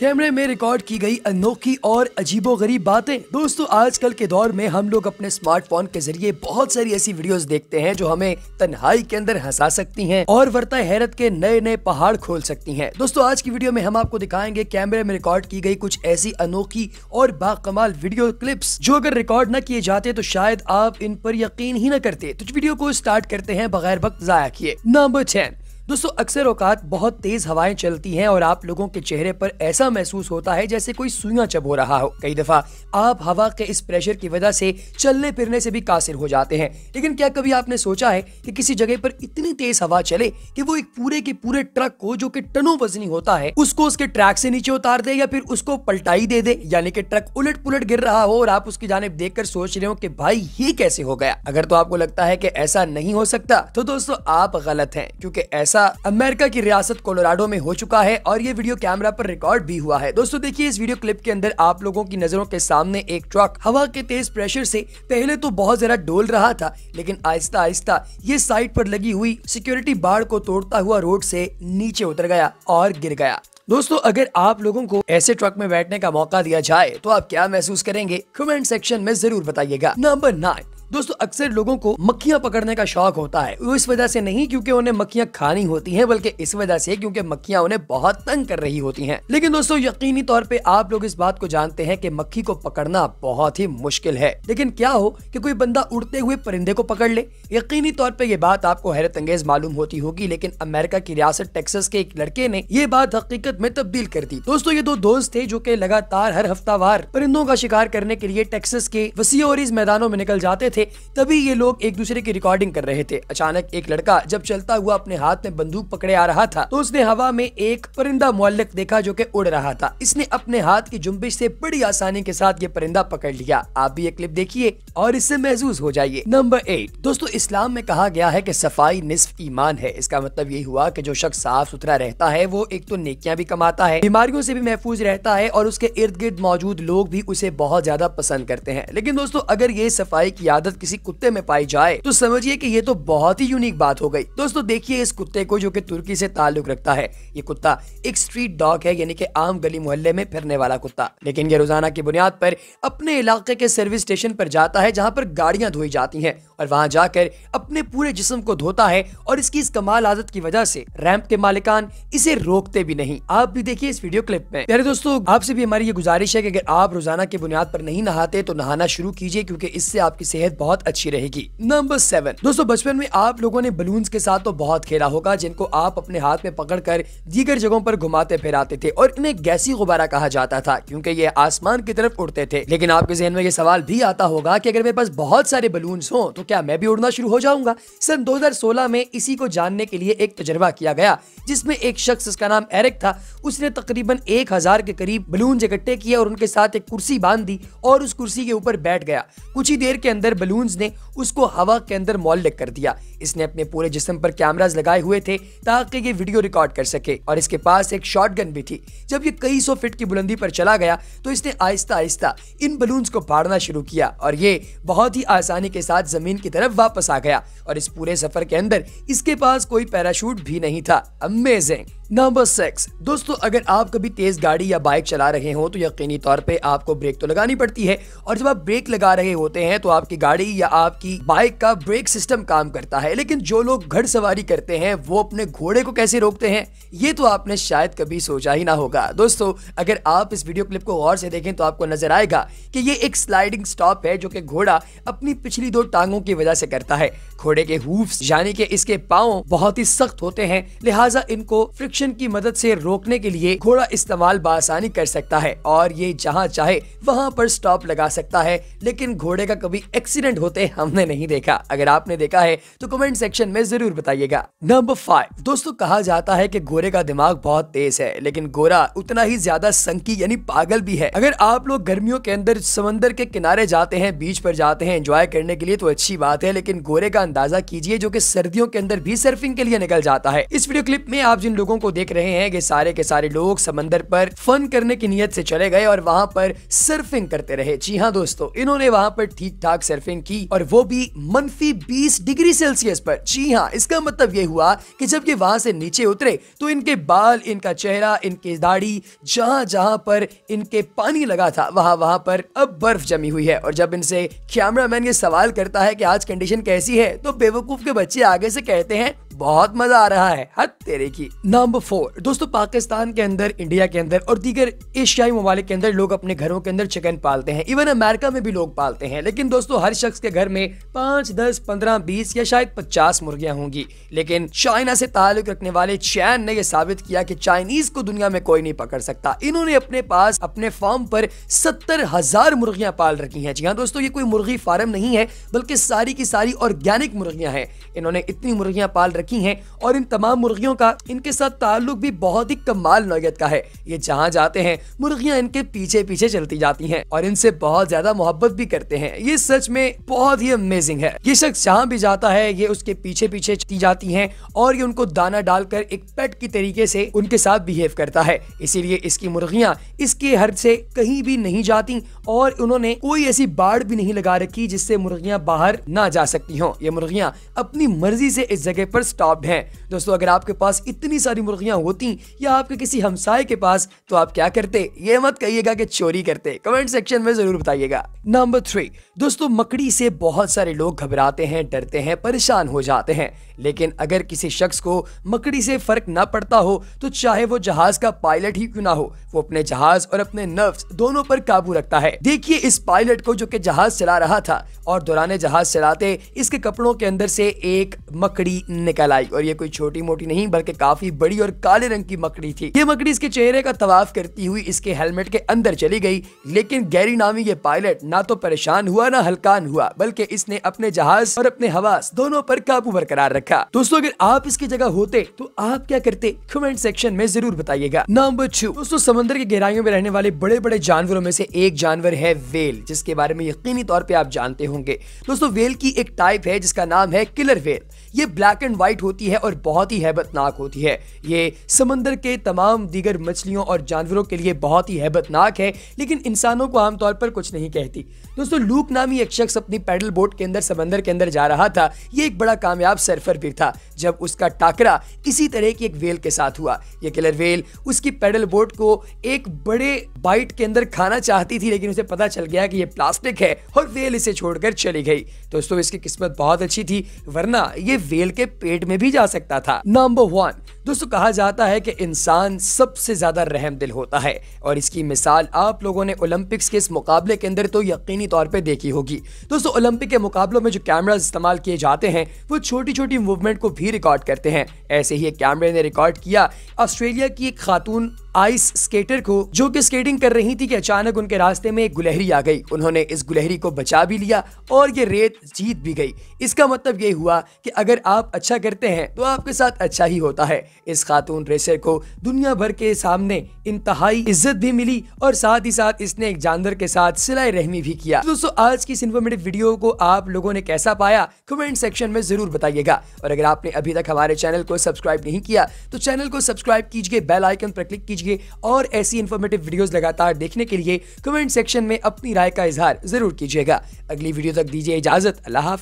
कैमरे में रिकॉर्ड की गई अनोखी और अजीबो गरीब बातें दोस्तों आजकल के दौर में हम लोग अपने स्मार्टफोन के जरिए बहुत सारी ऐसी वीडियोस देखते हैं जो हमें तन्हाई के अंदर हंसा सकती हैं और वर्ता हैरत के नए नए पहाड़ खोल सकती हैं दोस्तों आज की वीडियो में हम आपको दिखाएंगे कैमरे में रिकॉर्ड की गई कुछ ऐसी अनोखी और बाकमाल वीडियो क्लिप्स जो अगर रिकॉर्ड न किए जाते तो शायद आप इन पर यकीन ही न करते तो वीडियो को स्टार्ट करते हैं बगैर वक्त जया किए नंबर टेन दोस्तों अक्सर औकात बहुत तेज हवाएं चलती हैं और आप लोगों के चेहरे पर ऐसा महसूस होता है जैसे कोई सुइया चब हो रहा हो कई दफा आप हवा के इस प्रेशर की वजह से चलने फिरने से भी कासिर हो जाते हैं लेकिन क्या कभी आपने सोचा है कि किसी जगह पर इतनी तेज हवा चले कि वो एक पूरे के पूरे ट्रक को जो कि टनों वजनी होता है उसको उसके ट्रैक से नीचे उतार दे या फिर उसको पलटाई दे दे यानी कि ट्रक उलट पुलट गिर रहा हो और आप उसकी जानब देख सोच रहे हो कि भाई ये कैसे हो गया अगर तो आपको लगता है कि ऐसा नहीं हो सकता तो दोस्तों आप गलत हैं क्योंकि ऐसा ऐसा अमेरिका की रियासत कोलोराडो में हो चुका है और ये वीडियो कैमरा पर रिकॉर्ड भी हुआ है दोस्तों देखिए इस वीडियो क्लिप के अंदर आप लोगों की नजरों के सामने एक ट्रक हवा के तेज प्रेशर से पहले तो बहुत जरा डोल रहा था लेकिन आहिस्ता आहिस्ता ये साइड पर लगी हुई सिक्योरिटी बाढ़ को तोड़ता हुआ रोड से नीचे उतर गया और गिर गया दोस्तों अगर आप लोगों को ऐसे ट्रक में बैठने का मौका दिया जाए तो आप क्या महसूस करेंगे कमेंट सेक्शन में जरूर बताइएगा नंबर नाइन दोस्तों अक्सर लोगों को मक्खियां पकड़ने का शौक होता है वो इस वजह से नहीं क्योंकि उन्हें मक्खियां खानी होती हैं बल्कि इस वजह से क्योंकि मक्खियां उन्हें बहुत तंग कर रही होती हैं लेकिन दोस्तों यकीनी तौर पे आप लोग इस बात को जानते हैं कि मक्खी को पकड़ना बहुत ही मुश्किल है लेकिन क्या हो कि कोई बंदा उड़ते हुए परिंदे को पकड़ ले यकीनी तौर पर यह बात आपको हैरत अंगेज मालूम होती होगी लेकिन अमेरिका की रियासत टेक्सस के एक लड़के ने ये बात हकीकत में तब्दील कर दी दोस्तों ये दो दोस्त थे जो की लगातार हर हफ्तावार परिंदों का शिकार करने के लिए टेक्सस के वसीओरीज मैदानों में निकल जाते थे तभी ये लोग एक दूसरे की रिकॉर्डिंग कर रहे थे अचानक एक लड़का जब चलता हुआ अपने हाथ में बंदूक पकड़े आ रहा था तो उसने हवा में एक परिंदा मोलक देखा जो की उड़ रहा था इसने अपने हाथ की जुम्बिश ऐसी बड़ी आसानी के साथ ये परिंदा पकड़ लिया आप भी ये क्लिप देखिए और इससे महसूस हो जाइए नंबर एट दोस्तों इस्लाम में कहा गया है की सफाई निसफ ईमान है इसका मतलब यही हुआ की जो शख्स साफ सुथरा रहता है वो एक तो नेकिया भी कमाता है बीमारियों से भी महफूज रहता है और उसके इर्द गिर्द मौजूद लोग भी उसे बहुत ज्यादा पसंद करते हैं लेकिन दोस्तों अगर ये सफाई की आदत हालत किसी कुत्ते में पाई जाए तो समझिए कि ये तो बहुत ही यूनिक बात हो गई दोस्तों देखिए इस कुत्ते को जो कि तुर्की से ताल्लुक रखता है ये कुत्ता एक स्ट्रीट डॉग है यानी कि आम गली मोहल्ले में फिरने वाला कुत्ता लेकिन ये रोजाना की बुनियाद पर अपने इलाके के सर्विस स्टेशन पर जाता है जहाँ पर गाड़ियाँ धोई जाती है और वहाँ जाकर अपने पूरे जिसम को धोता है और इसकी इस कमाल आदत की वजह से रैंप के मालिकान इसे रोकते भी नहीं आप भी देखिए इस वीडियो क्लिप में प्यारे दोस्तों आपसे भी हमारी ये गुजारिश है कि अगर आप रोजाना की बुनियाद पर नहीं नहाते तो नहाना शुरू कीजिए क्योंकि इससे आपकी सेहत बहुत अच्छी रहेगी नंबर सेवन दोस्तों बचपन में आप लोगों ने बलून के साथ तो बहुत खेला होगा जिनको आप अपने हाथ में पकड़ कर दीगर जगहों पर घुमाते फिराते थे और इन्हें गैसी गुब्बारा कहा जाता था क्योंकि ये आसमान की तरफ उड़ते थे लेकिन आपके जहन में ये सवाल भी आता होगा कि अगर मेरे पास बहुत सारे बलून हो तो क्या मैं भी उड़ना शुरू हो जाऊंगा सन 2016 में इसी को जानने के लिए एक तजर्बा किया गया जिसमे एक शख्स जिसका नाम एरिक था उसने तकरीबन एक हजार के करीब बलून इकट्ठे किए और उनके साथ एक कुर्सी बांध दी और उस कुर्सी के ऊपर बैठ गया कुछ ही देर के अंदर बलून्स ने उसको हवा के अंदर मौलिक कर दिया इसने अपने पूरे जिसम पर कैमराज लगाए हुए थे ताकि ये वीडियो रिकॉर्ड कर सके और इसके पास एक शॉर्ट भी थी जब ये कई सौ फीट की बुलंदी पर चला गया तो इसने आहिस्ता आहिस्ता इन बलून्स को फाड़ना शुरू किया और ये बहुत ही आसानी के साथ जमीन की तरफ वापस आ गया और इस पूरे सफर के अंदर इसके पास कोई पैराशूट भी नहीं था अमेजिंग नंबर सिक्स दोस्तों अगर आप कभी तेज़ गाड़ी या बाइक चला रहे हो तो यकीनी तौर पे आपको ब्रेक तो लगानी पड़ती है और जब आप ब्रेक लगा रहे होते हैं तो आपकी गाड़ी या आपकी बाइक का ब्रेक सिस्टम काम करता है लेकिन जो लोग घड़ सवारी करते हैं वो अपने घोड़े को कैसे रोकते हैं ये तो आपने शायद कभी सोचा ही ना होगा दोस्तों अगर आप इस वीडियो क्लिप को और से देखें तो आपको नजर आएगा कि ये एक स्लाइडिंग स्टॉप है जो कि घोड़ा अपनी पिछली दो टांगों की वजह से करता है घोड़े के हुफ्स यानी के इसके पाओ बहुत ही सख्त होते हैं लिहाजा इनको फ्रिक्शन फ्रिक्शन की मदद से रोकने के लिए घोड़ा इस्तेमाल बासानी कर सकता है और ये जहाँ चाहे वहाँ पर स्टॉप लगा सकता है लेकिन घोड़े का कभी एक्सीडेंट होते हमने नहीं देखा अगर आपने देखा है तो कमेंट सेक्शन में जरूर बताइएगा नंबर फाइव दोस्तों कहा जाता है की घोड़े का दिमाग बहुत तेज है लेकिन घोड़ा उतना ही ज्यादा संकी यानी पागल भी है अगर आप लोग गर्मियों के अंदर समंदर के किनारे जाते हैं बीच पर जाते हैं एंजॉय करने के लिए तो अच्छी बात है लेकिन घोड़े का अंदाजा कीजिए जो की सर्दियों के अंदर भी सर्फिंग के लिए निकल जाता है इस वीडियो क्लिप में आप जिन लोगों को देख रहे हैं कि सारे के सारे लोग समंदर पर फन करने की नीयत से चले गए और वहाँ पर सर्फिंग करते रहे जी हाँ दोस्तों इन्होंने वहाँ पर ठीक ठाक सर्फिंग की और वो भी मनफी बीस डिग्री सेल्सियस पर जी हाँ इसका मतलब ये हुआ कि जब ये वहां से नीचे उतरे तो इनके बाल इनका चेहरा इनकी दाढ़ी जहां जहां पर इनके पानी लगा था वहां वहां पर अब बर्फ जमी हुई है और जब इनसे कैमरामैन ये सवाल करता है कि आज कंडीशन कैसी है तो बेवकूफ के बच्चे आगे से कहते हैं बहुत मजा आ रहा है हद तेरे की नाम नंबर फोर दोस्तों पाकिस्तान के अंदर इंडिया के अंदर और दीगर एशियाई ममालिक के अंदर लोग अपने घरों के अंदर चिकन पालते हैं इवन अमेरिका में भी लोग पालते हैं लेकिन दोस्तों हर शख्स के घर में पांच दस पंद्रह बीस या शायद पचास मुर्गियां होंगी लेकिन चाइना से ताल्लुक रखने वाले चैन ने यह साबित किया कि चाइनीज को दुनिया में कोई नहीं पकड़ सकता इन्होंने अपने पास अपने फार्म पर सत्तर हजार मुर्गियां पाल रखी हैं जी हाँ दोस्तों ये कोई मुर्गी फार्म नहीं है बल्कि सारी की सारी ऑर्गेनिक मुर्गियां हैं इन्होंने इतनी मुर्गियां पाल रखी हैं और इन तमाम मुर्गियों का इनके साथ ताल्लुक भी बहुत ही कमाल नोयत का है ये जहाँ जाते हैं मुर्गियाँ इनके पीछे पीछे चलती जाती हैं और इनसे बहुत ज्यादा मोहब्बत भी करते हैं ये सच में बहुत ही अमेजिंग है ये शख्स जहाँ भी जाता है ये उसके पीछे पीछे चलती जाती है और ये उनको दाना डालकर एक पेट की तरीके से उनके साथ बिहेव करता है इसीलिए इसकी मुर्गियाँ इसके हर से कहीं भी नहीं जाती और उन्होंने कोई ऐसी बाढ़ भी नहीं लगा रखी जिससे मुर्गियाँ बाहर ना जा सकती हों ये मुर्गियाँ अपनी मर्जी से इस जगह पर स्टॉप्ड हैं दोस्तों अगर आपके पास इतनी सारी मुर्गियां होती या आपके किसी हमसाय के पास तो आप क्या करते ये मत कहिएगा कि चोरी करते कमेंट सेक्शन में ज़रूर बताइएगा नंबर थ्री दोस्तों मकड़ी से बहुत सारे लोग घबराते हैं डरते हैं परेशान हो जाते हैं लेकिन अगर किसी शख्स को मकड़ी से फर्क ना पड़ता हो तो चाहे वो जहाज का पायलट ही क्यों ना हो वो अपने जहाज और अपने नर्व्स दोनों पर काबू रखता है देखिए इस पायलट को जो कि जहाज चला रहा था और दौरान जहाज चलाते इसके कपड़ों के अंदर से एक मकड़ी निकल आई और ये कोई छोटी मोटी नहीं बल्कि काफी बड़ी और काले रंग की मकड़ी थी ये मकड़ी इसके चेहरे का तवाफ करती हुई इसके हेलमेट के अंदर चली गई लेकिन गैरी नामी ये पायलट ना तो परेशान हुआ ना हल्कान हुआ बल्कि इसने अपने जहाज और अपने हवास दोनों पर काबू बरकरार रखा दोस्तों अगर आप इसकी जगह होते तो आप क्या करते कमेंट सेक्शन में जरूर बताइएगा नंबर टू दोस्तों समुद्र की गहराइयों में रहने वाले बड़े बड़े जानवरों में से एक जानवर है वेल जिसके बारे में यकीनी तौर पर आप जानते होंगे दोस्तों वेल की एक टाइप है जिसका नाम है किलर वेल ये ब्लैक एंड वाइट होती है और बहुत ही हैबतनाक होती है ये समंदर के तमाम दीगर मछलियों और जानवरों के लिए बहुत ही हैबतनाक है लेकिन इंसानों को आमतौर पर कुछ नहीं कहती दोस्तों लूक नामी एक शख्स अपनी पैडल बोट के अंदर समंदर के अंदर जा रहा था ये एक बड़ा कामयाब सर्फर भी था जब उसका टाकरा इसी तरह की एक वेल के साथ हुआ ये किलर वेल उसकी पैडल बोट को एक बड़े बाइट के अंदर खाना चाहती थी लेकिन उसे पता चल गया कि ये प्लास्टिक है और वेल इसे छोड़कर चली गई दोस्तों इसकी किस्मत बहुत अच्छी थी वरना ये वेल के पेट में भी जा सकता था नंबर वन दोस्तों कहा जाता है कि इंसान सबसे ज्यादा रहम दिल होता है और इसकी मिसाल आप लोगों ने ओलंपिक्स के इस मुकाबले के अंदर तो यकीनी तौर पे देखी होगी दोस्तों ओलंपिक के मुकाबलों में जो कैमरा इस्तेमाल किए जाते हैं वो छोटी छोटी मूवमेंट को भी रिकॉर्ड करते हैं ऐसे ही एक कैमरे ने रिकॉर्ड किया ऑस्ट्रेलिया की एक खातून आइस स्केटर को जो कि स्केटिंग कर रही थी कि अचानक उनके रास्ते में एक गुलहरी आ गई उन्होंने इस गुलहरी को बचा भी लिया और ये रेत जीत भी गई इसका मतलब ये हुआ कि अगर आप अच्छा करते हैं तो आपके साथ अच्छा ही होता है इस खातून रेसर को दुनिया भर के सामने इंतहाई इज्जत भी मिली और साथ ही साथ इसने एक जानवर के साथ सिलाई रहमी भी किया तो दोस्तों आज की इस इन्फॉर्मेटिव वीडियो को आप लोगों ने कैसा पाया कमेंट सेक्शन में जरूर बताइएगा और अगर आपने अभी तक हमारे चैनल को सब्सक्राइब नहीं किया तो चैनल को सब्सक्राइब कीजिए बेल आइकन पर क्लिक कीजिए पहुंचिए और ऐसी इन्फॉर्मेटिव वीडियोस लगातार देखने के लिए कमेंट सेक्शन में अपनी राय का इजहार जरूर कीजिएगा अगली वीडियो तक दीजिए इजाजत अल्लाह